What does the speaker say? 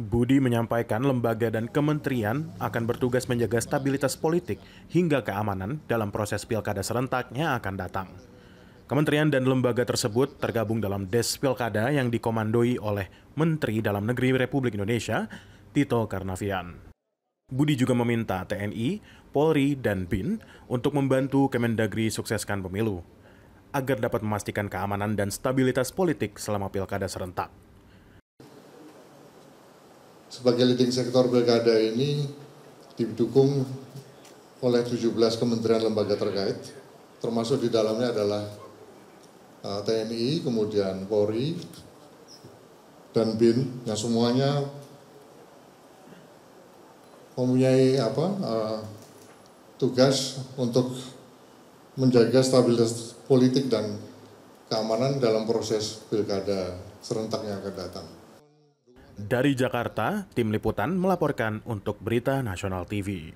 Budi menyampaikan lembaga dan kementerian akan bertugas menjaga stabilitas politik hingga keamanan dalam proses pilkada serentak yang akan datang. Kementerian dan lembaga tersebut tergabung dalam Des Pilkada yang dikomandoi oleh Menteri Dalam Negeri Republik Indonesia, Tito Karnavian. Budi juga meminta TNI, Polri, dan BIN untuk membantu Kemendagri sukseskan pemilu, agar dapat memastikan keamanan dan stabilitas politik selama pilkada serentak sebagai leading sektor pilkada ini didukung oleh 17 kementerian lembaga terkait, termasuk di dalamnya adalah eh, TNI, kemudian Polri, dan BIN, yang nah, semuanya mempunyai apa uh, tugas untuk menjaga stabilitas politik dan keamanan dalam proses pilkada serentak yang akan datang. Dari Jakarta, tim liputan melaporkan untuk Berita Nasional TV.